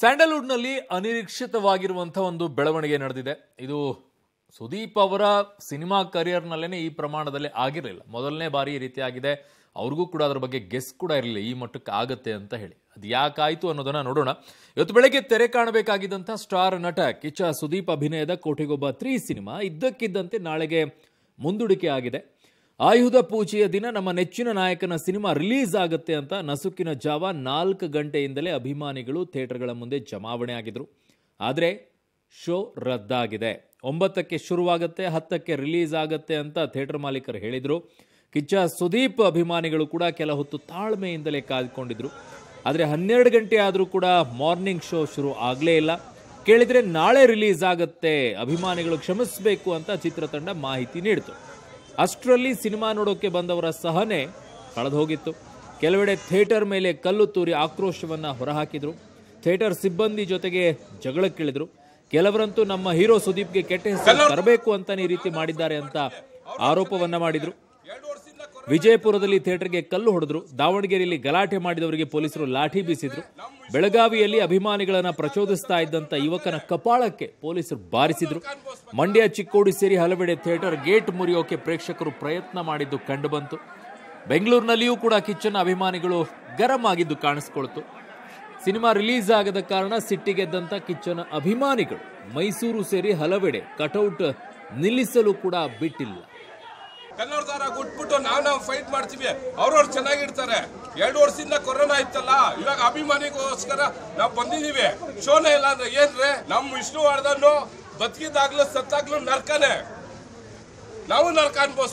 ಸ್ಯಾಂಡಲ್ವುಡ್ನಲ್ಲಿ ಅನಿರೀಕ್ಷಿತವಾಗಿರುವಂಥ ಒಂದು ಬೆಳವಣಿಗೆ ನಡೆದಿದೆ ಇದು ಸುದೀಪ್ ಅವರ ಸಿನಿಮಾ ಕರಿಯರ್ನಲ್ಲೇ ಈ ಪ್ರಮಾಣದಲ್ಲಿ ಆಗಿರಲಿಲ್ಲ ಮೊದಲನೇ ಬಾರಿ ಈ ರೀತಿಯಾಗಿದೆ ಅವ್ರಿಗೂ ಕೂಡ ಅದರ ಬಗ್ಗೆ ಗೆಸ್ ಕೂಡ ಇರಲಿಲ್ಲ ಈ ಮಟ್ಟಕ್ಕೆ ಆಗುತ್ತೆ ಅಂತ ಹೇಳಿ ಅದು ಯಾಕಾಯಿತು ಅನ್ನೋದನ್ನು ನೋಡೋಣ ಇವತ್ತು ಬೆಳಗ್ಗೆ ತೆರೆ ಕಾಣಬೇಕಾಗಿದ್ದಂಥ ಸ್ಟಾರ್ ನಟ ಕಿಚ್ಚ ಸುದೀಪ್ ಅಭಿನಯದ ಕೋಟಿಗೊಬ್ಬ ತ್ರೀ ಸಿನಿಮಾ ಇದ್ದಕ್ಕಿದ್ದಂತೆ ನಾಳೆಗೆ ಮುಂದೂಡಿಕೆ ಆಗಿದೆ ಆಯುಧ ಪೂಜೆಯ ದಿನ ನಮ್ಮ ನೆಚ್ಚಿನ ನಾಯಕನ ಸಿನಿಮಾ ರಿಲೀಸ್ ಆಗುತ್ತೆ ಅಂತ ನಸುಕಿನ ಜಾವ ನಾಲ್ಕು ಗಂಟೆಯಿಂದಲೇ ಅಭಿಮಾನಿಗಳು ಥಿಯೇಟರ್ಗಳ ಮುಂದೆ ಜಮಾವಣೆ ಆಗಿದ್ರು ಆದರೆ ಶೋ ರದ್ದಾಗಿದೆ ಒಂಬತ್ತಕ್ಕೆ ಶುರುವಾಗುತ್ತೆ ಹತ್ತಕ್ಕೆ ರಿಲೀಸ್ ಆಗುತ್ತೆ ಅಂತ ಥಿಯೇಟರ್ ಮಾಲೀಕರು ಹೇಳಿದರು ಕಿಚ್ಚ ಸುದೀಪ್ ಅಭಿಮಾನಿಗಳು ಕೂಡ ಕೆಲ ಹೊತ್ತು ತಾಳ್ಮೆಯಿಂದಲೇ ಕಾಯ್ದುಕೊಂಡಿದ್ರು ಆದರೆ ಹನ್ನೆರಡು ಗಂಟೆ ಆದರೂ ಕೂಡ ಮಾರ್ನಿಂಗ್ ಶೋ ಶುರು ಆಗಲೇ ಇಲ್ಲ ಕೇಳಿದರೆ ನಾಳೆ ರಿಲೀಸ್ ಆಗುತ್ತೆ ಅಭಿಮಾನಿಗಳು ಕ್ಷಮಿಸಬೇಕು ಅಂತ ಚಿತ್ರತಂಡ ಮಾಹಿತಿ ನೀಡಿತು ಅಷ್ಟರಲ್ಲಿ ಸಿನಿಮಾ ನೋಡೋಕ್ಕೆ ಬಂದವರ ಸಹನೆ ಕಳೆದು ಹೋಗಿತ್ತು ಕೆಲವೆಡೆ ಥಿಯೇಟರ್ ಮೇಲೆ ಕಲ್ಲು ತೂರಿ ಆಕ್ರೋಶವನ್ನು ಹೊರಹಾಕಿದರು ಥಿಯೇಟರ್ ಸಿಬ್ಬಂದಿ ಜೊತೆಗೆ ಜಗಳಕ್ಕಿಳಿದ್ರು ಕೆಲವರಂತೂ ನಮ್ಮ ಹೀರೋ ಸುದೀಪ್ಗೆ ಕೆಟ್ಟ ಹೆಸರು ತರಬೇಕು ಅಂತಾನೆ ಈ ರೀತಿ ಮಾಡಿದ್ದಾರೆ ಅಂತ ಆರೋಪವನ್ನ ಮಾಡಿದ್ರು ವಿಜಯಪುರದಲ್ಲಿ ಥಿಯೇಟರ್ಗೆ ಕಲ್ಲು ಹೊಡೆದ್ರು ದಾವಣಗೆರೆಯಲ್ಲಿ ಗಲಾಟೆ ಮಾಡಿದವರಿಗೆ ಪೊಲೀಸರು ಲಾಠಿ ಬೀಸಿದ್ರು ಬೆಳಗಾವಿಯಲ್ಲಿ ಅಭಿಮಾನಿಗಳನ್ನು ಪ್ರಚೋದಿಸ್ತಾ ಇದ್ದಂಥ ಯುವಕನ ಕಪಾಳಕ್ಕೆ ಪೊಲೀಸರು ಬಾರಿಸಿದ್ರು ಮಂಡ್ಯ ಚಿಕ್ಕೋಡಿ ಸೇರಿ ಹಲವೆಡೆ ಥಿಯೇಟರ್ ಗೇಟ್ ಮುರಿಯೋಕೆ ಪ್ರೇಕ್ಷಕರು ಪ್ರಯತ್ನ ಮಾಡಿದ್ದು ಕಂಡುಬಂತು ಬೆಂಗಳೂರಿನಲ್ಲಿಯೂ ಕೂಡ ಕಿಚ್ಚನ್ ಅಭಿಮಾನಿಗಳು ಗರಂ ಆಗಿದ್ದು ಕಾಣಿಸ್ಕೊಳ್ತು ಸಿನಿಮಾ ರಿಲೀಸ್ ಆಗದ ಕಾರಣ ಸಿಟ್ಟಿಗೆದ್ದಂಥ ಕಿಚ್ಚನ ಅಭಿಮಾನಿಗಳು ಮೈಸೂರು ಸೇರಿ ಹಲವೆಡೆ ಕಟೌಟ್ ನಿಲ್ಲಿಸಲು ಕೂಡ ಬಿಟ್ಟಿಲ್ಲ ಕನ್ನಡ ಗುಟ್ಬಿಟ್ಟು ಕೊಟ್ಬಿಟ್ಟು ನಾವು ನಾವು ಫೈಟ್ ಮಾಡ್ತೀವಿ ಅವ್ರವ್ರು ಚೆನ್ನಾಗಿರ್ತಾರೆ ಎರಡು ವರ್ಷದಿಂದ ಕೊರೋನಾ ಇತ್ತಲ್ಲ ಇವಾಗ ಅಭಿಮಾನಿಗೋಸ್ಕರ ನಾವು ಬಂದಿದ್ದೀವಿ ಶೋನೇ ಇಲ್ಲ ಅಂದ್ರೆ ಏನ್ರಿ ನಮ್ಮ ವಿಷ್ಣು ವರ್ಧನ್ ಬದುಕಿದಾಗ್ಲೂ ಸತ್ತಾಗ್ಲೂ ನರ್ಕನೇ ನಾವು ನಾಲ್ಕು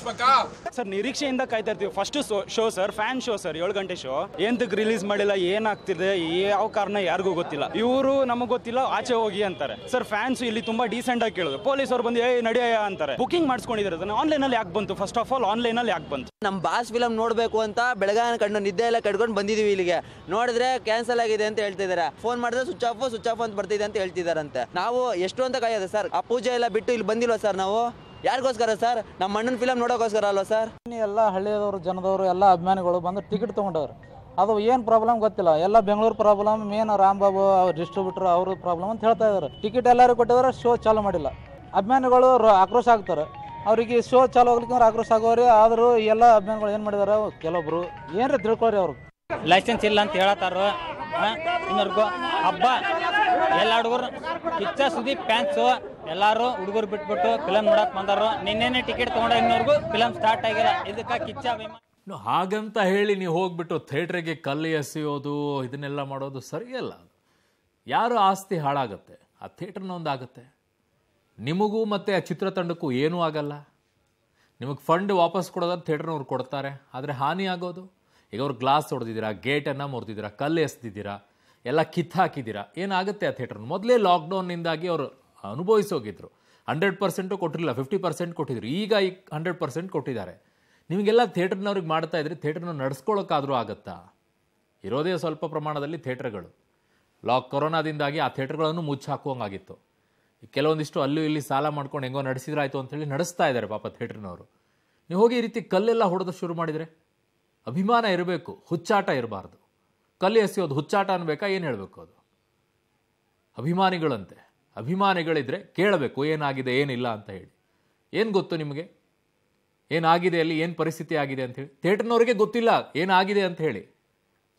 ಸರ್ ನಿರೀಕ್ಷೆಯಿಂದ ಕಾಯ್ತಾ ಇರ್ತೀವಿ first show sir fan show sir ಏಳು ಗಂಟೆ ಶೋ ಎಂತಕ್ಕೆ ರಿಲೀಸ್ ಮಾಡಿಲ್ಲ ಏನಾಗ್ತಿದೆ ಯಾವ ಕಾರಣ ಯಾರಿಗೂ ಗೊತ್ತಿಲ್ಲ ಇವರು ನಮಗೆ ಗೊತ್ತಿಲ್ಲ ಆಚೆ ಹೋಗಿ ಅಂತಾರೆ ಸರ್ ಫ್ಯಾನ್ಸ್ ಇಲ್ಲಿ ತುಂಬಾ ಡೀಸೆಂಟ್ ಆಗಿ ಕೇಳೋದು ಪೊಲೀಸ್ ಅವ್ರು ಬಂದು ಏ ನಡೆಯ ಅಂತಾರೆ ಬುಕಿಂಗ್ ಮಾಡ್ಸ್ಕೊಂಡಿದ್ರು ಅದನ್ನ ಆನ್ಲೈನ್ ಅಲ್ಲಿ ಯಾಕೆ ಬಂತು ಫಸ್ಟ್ ಆಫ್ ಆಲ್ ಆನ್ಲೈನ್ ಅಲ್ಲಿ ಯಾಕೆ ಬಂತು ನಮ್ಮ ಬಾಸ್ ಫಿಲಮ್ ನೋಡಬೇಕು ಅಂತ ಬೆಳಗಾನ ಕಣ್ಣು ನಿದ್ದೆ ಎಲ್ಲ ಕಟ್ಕೊಂಡು ಬಂದಿದೀವಿ ಇಲ್ಲಿಗೆ ನೋಡಿದ್ರೆ ಕ್ಯಾನ್ಸಲ್ ಆಗಿದೆ ಅಂತ ಹೇಳ್ತಿದ್ದಾರೆ ಫೋನ್ ಮಾಡಿದ್ರೆ ಸ್ವಿಚ್ ಆಫ್ ಸ್ವಿಚ್ ಆಫ್ ಅಂತ ಬರ್ತಿದೆ ಅಂತ ಹೇಳ್ತಿದಾರಂತೆ ನಾವು ಎಷ್ಟು ಅಂತ ಕಾಯೋದು ಸರ್ ಆ ಪೂಜೆ ಎಲ್ಲ ಬಿಟ್ಟು ಇಲ್ಲಿ ಬಂದಿಲ್ವಾ ಸರ್ ನಾವು ಯಾರಿಗೋಸ್ಕರ ಸರ್ ನಮ್ಮ ಅಣ್ಣನ ಫಿಲಮ್ ನೋಡೋಕ್ಕೋಸ್ಕರ ಅಲ್ವಾ ಸರ್ ಎಲ್ಲ ಹಳ್ಳಿಯವರು ಜನದವರು ಎಲ್ಲ ಅಭಿಮಾನಿಗಳು ಬಂದು ಟಿಕೆಟ್ ತೊಗೊಂಡವ್ರು ಅದು ಏನು ಪ್ರಾಬ್ಲಮ್ ಗೊತ್ತಿಲ್ಲ ಎಲ್ಲ ಬೆಂಗಳೂರು ಪ್ರಾಬ್ಲಮ್ ಮೇನ್ ರಾಮ್ಬಾಬು ಅವ್ರ ಡಿಸ್ಟ್ರಿಬ್ಯೂಟರ್ ಅವ್ರ ಪ್ರಾಬ್ಲಮ್ ಅಂತ ಹೇಳ್ತಾ ಇದ್ದಾರೆ ಟಿಕೆಟ್ ಎಲ್ಲರೂ ಕೊಟ್ಟಿದ್ದಾರೆ ಶೋ ಚಾಲು ಮಾಡಿಲ್ಲ ಅಭಿಮಾನಿಗಳು ಆಕ್ರೋಶ ಆಗ್ತಾರೆ ಅವರಿಗೆ ಶೋ ಚಾಲು ಆಗ್ಲಿಕ್ಕೆ ಆಕ್ರೋಶ ಆಗೋರಿ ಆದರೂ ಎಲ್ಲ ಅಭಿಮಾನಿಗಳು ಏನು ಮಾಡಿದ್ದಾರೆ ಕೆಲವೊಬ್ರು ಏನ್ರಿ ತಿಳ್ಕೊಳ್ರಿ ಅವರು ಲೈಸೆನ್ಸ್ ಇಲ್ಲ ಅಂತ ಹೇಳತ್ತಾರ ಹಬ್ಬ ಎಲ್ಲ ಹುಡುಗರು ಕಿಚ್ಚ ಸುದೀಪ್ ಫ್ಯಾನ್ಸು ಎಲ್ಲರೂ ಹುಡುಗರು ಬಿಟ್ಬಿಟ್ಟು ಫಿಲಮ್ ನೋಡಕ್ ಬಂದಾರು ನಿನ್ನೆನೆ ಟಿಕೆಟ್ ತಗೊಂಡ ಫಿಲಮ್ ಸ್ಟಾರ್ಟ್ ಆಗಿಲ್ಲ ಇದಕ್ಕ ಕಿಚ್ಚ ಅಭಿಮಾನ ಹಾಗಂತ ಹೇಳಿ ನೀವು ಹೋಗ್ಬಿಟ್ಟು ಥಿಯೇಟ್ರಿಗೆ ಕಲ್ಲು ಎಸೆಯೋದು ಇದನ್ನೆಲ್ಲ ಮಾಡೋದು ಸರಿಯಲ್ಲ ಯಾರು ಆಸ್ತಿ ಹಾಳಾಗುತ್ತೆ ಆ ಥಿಯೇಟರ್ನ ಒಂದಾಗತ್ತೆ ನಿಮಗೂ ಮತ್ತು ಆ ಚಿತ್ರತಂಡಕ್ಕೂ ಏನೂ ಆಗಲ್ಲ ನಿಮಗೆ ಫಂಡ್ ವಾಪಸ್ ಕೊಡೋದ್ರೆ ಥಿಯೇಟರ್ನವ್ರು ಕೊಡ್ತಾರೆ ಆದರೆ ಹಾನಿ ಆಗೋದು ಈಗ ಅವ್ರು ಗ್ಲಾಸ್ ಹೊಡೆದಿದ್ದೀರಾ ಗೇಟನ್ನು ಮುರಿದಿದ್ದೀರಾ ಕಲ್ಲು ಎಸ್ದಿದ್ದೀರಾ ಎಲ್ಲ ಕಿತ್ತು ಹಾಕಿದ್ದೀರಾ ಏನಾಗುತ್ತೆ ಆ ಥಿಯೇಟರ್ ಮೊದಲೇ ಲಾಕ್ಡೌನ್ನಿಂದಾಗಿ ಅವರು ಅನುಭವಿಸೋಗಿದ್ರು ಹಂಡ್ರೆಡ್ ಪರ್ಸೆಂಟು ಕೊಟ್ಟಿರಲಿಲ್ಲ ಫಿಫ್ಟಿ ಪರ್ಸೆಂಟ್ ಕೊಟ್ಟಿದ್ರು ಈಗ ಈ ಹಂಡ್ರೆಡ್ ಪರ್ಸೆಂಟ್ ಕೊಟ್ಟಿದ್ದಾರೆ ನಿಮಗೆಲ್ಲ ಥಿಯೇಟರ್ನವ್ರಿಗೆ ಮಾಡ್ತಾ ಇದ್ರೆ ಥಿಯೇಟರ್ನ ನಡೆಸ್ಕೊಳ್ಳೋಕ್ಕಾದರೂ ಆಗತ್ತಾ ಇರೋದೇ ಸ್ವಲ್ಪ ಪ್ರಮಾಣದಲ್ಲಿ ಥಿಯೇಟರ್ಗಳು ಲಾಕ್ ಕೊರೋನಾದಿಂದಾಗಿ ಆ ಥಿಯೇಟರ್ಗಳನ್ನು ಮುಚ್ಚಾಕುವಂಗಾಗಿತ್ತು ಕೆಲವೊಂದಿಷ್ಟು ಅಲ್ಲೂ ಇಲ್ಲಿ ಸಾಲ ಮಾಡ್ಕೊಂಡು ಹೆಂಗೋ ನಡೆಸಿದ್ರಾಯ್ತು ಅಂಥೇಳಿ ನಡೆಸ್ತಾ ಇದ್ದಾರೆ ಪಾಪ ಥಿಯೇಟರ್ನವರು ನೀವು ಹೋಗಿ ಈ ರೀತಿ ಕಲ್ಲೆಲ್ಲ ಹೊಡೆದು ಶುರು ಮಾಡಿದರೆ ಅಭಿಮಾನ ಇರಬೇಕು ಹುಚ್ಚಾಟ ಇರಬಾರ್ದು ಕಲ್ಲು ಎಸೆಯೋದು ಹುಚ್ಚಾಟ ಅನ್ಬೇಕಾ ಏನು ಹೇಳಬೇಕು ಅದು ಅಭಿಮಾನಿಗಳಂತೆ ಅಭಿಮಾನಿಗಳಿದ್ರೆ ಕೇಳಬೇಕು ಏನಾಗಿದೆ ಏನಿಲ್ಲ ಅಂತ ಹೇಳಿ ಏನು ಗೊತ್ತು ನಿಮಗೆ ಏನಾಗಿದೆ ಅಲ್ಲಿ ಏನು ಪರಿಸ್ಥಿತಿ ಆಗಿದೆ ಅಂಥೇಳಿ ಥಿಯೇಟರ್ನವ್ರಿಗೆ ಗೊತ್ತಿಲ್ಲ ಏನಾಗಿದೆ ಅಂತ ಹೇಳಿ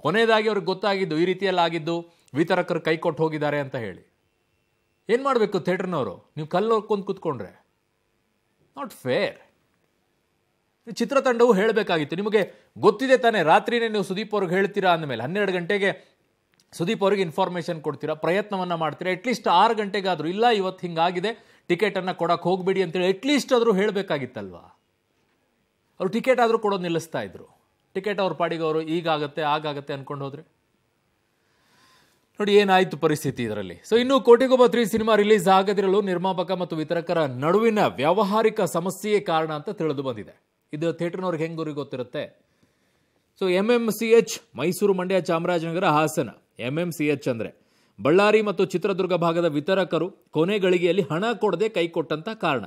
ಕೊನೆಯದಾಗಿ ಅವ್ರಿಗೆ ಗೊತ್ತಾಗಿದ್ದು ಈ ರೀತಿಯಲ್ಲಿ ಆಗಿದ್ದು ವಿತರಕರು ಕೈ ಕೊಟ್ಟು ಹೋಗಿದ್ದಾರೆ ಅಂತ ಹೇಳಿ ಏನು ಮಾಡಬೇಕು ಥಿಯೇಟರ್ನವರು ನೀವು ಕಲ್ಲು ಹೊರ್ಕೊಂಡು ಕೂತ್ಕೊಂಡ್ರೆ ನಾಟ್ ಫೇರ್ ಚಿತ್ರತಂಡವು ಹೇಳಬೇಕಾಗಿತ್ತು ನಿಮಗೆ ಗೊತ್ತಿದೆ ತಾನೇ ರಾತ್ರಿನೇ ನೀವು ಸುದೀಪ್ ಅವ್ರಿಗೆ ಹೇಳ್ತೀರಾ ಅಂದಮೇಲೆ ಹನ್ನೆರಡು ಗಂಟೆಗೆ ಸುದೀಪ್ ಅವ್ರಿಗೆ ಇನ್ಫಾರ್ಮೇಷನ್ ಕೊಡ್ತೀರಾ ಪ್ರಯತ್ನವನ್ನು ಮಾಡ್ತೀರಾ ಅಟ್ಲೀಸ್ಟ್ ಆರು ಗಂಟೆಗಾದರೂ ಇಲ್ಲ ಇವತ್ತು ಹಿಂಗಾಗಿದೆ ಟಿಕೆಟನ್ನು ಕೊಡೋಕ್ಕೆ ಹೋಗಬೇಡಿ ಅಂತೇಳಿ ಅಟ್ಲೀಸ್ಟ್ ಆದರೂ ಹೇಳಬೇಕಾಗಿತ್ತಲ್ವಾ ಅವ್ರು ಟಿಕೆಟ್ ಆದರೂ ಕೊಡೋದು ನಿಲ್ಲಿಸ್ತಾ ಇದ್ರು ಟಿಕೆಟ್ ಅವ್ರ ಪಾಡಿಗೆ ಅವರು ಈಗಾಗತ್ತೆ ಆಗಾಗತ್ತೆ ಅಂದ್ಕೊಂಡು ಹೋದರೆ ನೋಡಿ ಏನಾಯಿತು ಪರಿಸ್ಥಿತಿ ಇದರಲ್ಲಿ ಸೊ ಇನ್ನು ಕೋಟಿಗೊಬ್ಬ ತ್ರೀ ಸಿನಿಮಾ ರಿಲೀಸ್ ಆಗದಿರಲು ನಿರ್ಮಾಪಕ ಮತ್ತು ವಿತರಕರ ನಡುವಿನ ವ್ಯಾವಹಾರಿಕ ಸಮಸ್ಯೆಯೇ ಕಾರಣ ಅಂತ ತಿಳಿದು ಬಂದಿದೆ ಇದು ಥಿಯೇಟರ್ನವ್ರಿಗೆ ಹೆಂಗೂರಿಗೆ ಗೊತ್ತಿರುತ್ತೆ so M M C H Mysuru Mandya Chamarajanagar Hassan H ಅಂದ್ರೆ ಬಳ್ಳಾರಿ ಮತ್ತು ಚಿತ್ರದುರ್ಗ ಭಾಗದ ವಿತರಕರು ಕೊನೆ ಗಳಿಗೆಯಲ್ಲಿ ಹಣ ಕೊಡದೆ ಕೈ ಕೊಟ್ಟಂತ ಕಾರಣ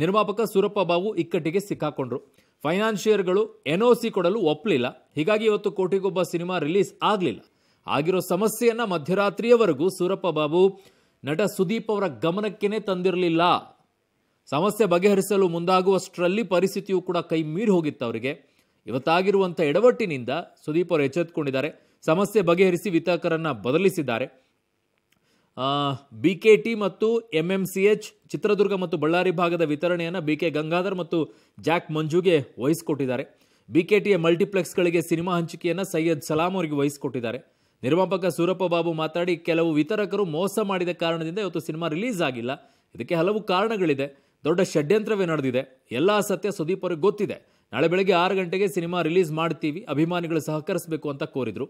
ನಿರ್ಮಾಪಕ ಸೂರಪ್ಪ ಬಾಬು ಇಕ್ಕಟ್ಟಿಗೆ ಸಿಕ್ಕಾಕೊಂಡ್ರು ಫೈನಾನ್ಷಿಯರ್ಗಳು ಎನ್ ಒ ಸಿ ಕೊಡಲು ಒಪ್ಪಲಿಲ್ಲ ಹೀಗಾಗಿ ಇವತ್ತು ಕೋಟಿಗೊಬ್ಬ ಸಿನಿಮಾ ರಿಲೀಸ್ ಆಗಲಿಲ್ಲ ಆಗಿರೋ ಸಮಸ್ಯೆಯನ್ನು ಮಧ್ಯರಾತ್ರಿಯವರೆಗೂ ಸೂರಪ್ಪ ಬಾಬು ನಟ ಸುದೀಪ್ ಅವರ ಗಮನಕ್ಕೇನೆ ತಂದಿರಲಿಲ್ಲ ಸಮಸ್ಯೆ ಬಗೆಹರಿಸಲು ಮುಂದಾಗುವಷ್ಟರಲ್ಲಿ ಪರಿಸ್ಥಿತಿಯು ಕೂಡ ಕೈ ಮೀರಿ ಹೋಗಿತ್ತು ಅವರಿಗೆ ಇವತ್ತಾಗಿರುವಂಥ ಎಡವಟ್ಟಿನಿಂದ ಸುದೀಪ್ ಅವರು ಎಚ್ಚೆತ್ತುಕೊಂಡಿದ್ದಾರೆ ಸಮಸ್ಯೆ ಬಗೆಹರಿಸಿ ವಿತರಕರನ್ನು ಬದಲಿಸಿದ್ದಾರೆ ಬಿ ಕೆ ಟಿ ಮತ್ತು M M C H Chitradurga ಮತ್ತು ಬಳ್ಳಾರಿ ಭಾಗದ ವಿತರಣೆಯನ್ನು ಬಿ ಕೆ ಗಂಗಾಧರ್ ಮತ್ತು ಜಾಕ್ ಮಂಜುಗೆ ವಹಿಸಿಕೊಟ್ಟಿದ್ದಾರೆ ಬಿ ಕೆ ಟಿಯ ಮಲ್ಟಿಪ್ಲೆಕ್ಸ್ಗಳಿಗೆ ಸಿನಿಮಾ ಹಂಚಿಕೆಯನ್ನು ಸೈಯದ್ ಸಲಾಂ ಅವರಿಗೆ ವಹಿಸಿಕೊಟ್ಟಿದ್ದಾರೆ ನಿರ್ಮಾಪಕ ಸೂರಪ್ಪ ಬಾಬು ಮಾತಾಡಿ ಕೆಲವು ವಿತರಕರು ಮೋಸ ಮಾಡಿದ ಕಾರಣದಿಂದ ಇವತ್ತು ಸಿನಿಮಾ ರಿಲೀಸ್ ಆಗಿಲ್ಲ ಇದಕ್ಕೆ ಹಲವು ಕಾರಣಗಳಿದೆ ದೊಡ್ಡ ಷಡ್ಯಂತ್ರವೇ ನಡೆದಿದೆ ಎಲ್ಲ ಸತ್ಯ ಸುದೀಪ್ ಅವರಿಗೆ ಗೊತ್ತಿದೆ ನಾಳೆ ಬೆಳಗ್ಗೆ ಆರು ಗಂಟೆಗೆ ಸಿನಿಮಾ ರಿಲೀಸ್ ಮಾಡ್ತೀವಿ ಅಭಿಮಾನಿಗಳು ಸಹಕರಿಸಬೇಕು ಅಂತ ಕೋರಿದರು